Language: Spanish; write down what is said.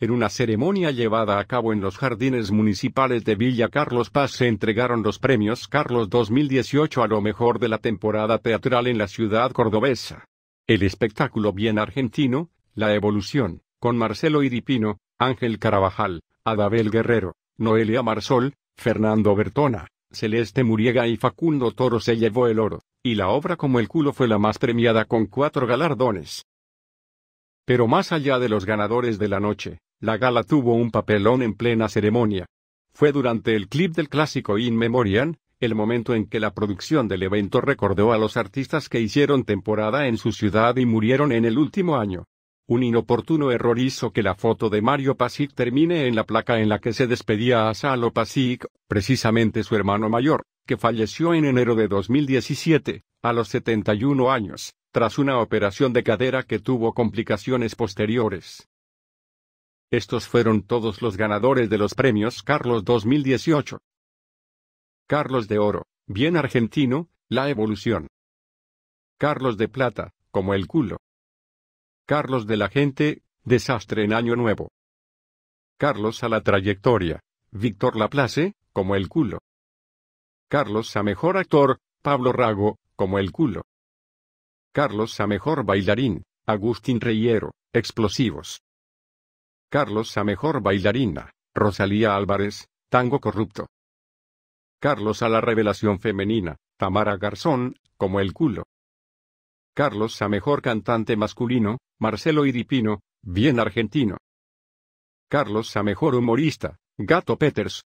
En una ceremonia llevada a cabo en los jardines municipales de Villa Carlos Paz se entregaron los premios Carlos 2018 a lo mejor de la temporada teatral en la ciudad cordobesa. El espectáculo bien argentino, La Evolución, con Marcelo Iripino, Ángel Carabajal, Adabel Guerrero, Noelia Marsol, Fernando Bertona, Celeste Muriega y Facundo Toro se llevó el oro, y la obra como el culo fue la más premiada con cuatro galardones. Pero más allá de los ganadores de la noche, la gala tuvo un papelón en plena ceremonia. Fue durante el clip del clásico In Memoriam, el momento en que la producción del evento recordó a los artistas que hicieron temporada en su ciudad y murieron en el último año. Un inoportuno error hizo que la foto de Mario Pasic termine en la placa en la que se despedía a Salo Pasic, precisamente su hermano mayor, que falleció en enero de 2017, a los 71 años tras una operación de cadera que tuvo complicaciones posteriores. Estos fueron todos los ganadores de los premios Carlos 2018. Carlos de Oro, bien argentino, la evolución. Carlos de Plata, como el culo. Carlos de la gente, desastre en año nuevo. Carlos a la trayectoria, Víctor Laplace, como el culo. Carlos a mejor actor, Pablo Rago, como el culo. Carlos a mejor bailarín, Agustín Reyero, explosivos. Carlos a mejor bailarina, Rosalía Álvarez, tango corrupto. Carlos a la revelación femenina, Tamara Garzón, como el culo. Carlos a mejor cantante masculino, Marcelo Iripino, bien argentino. Carlos a mejor humorista, Gato Peters,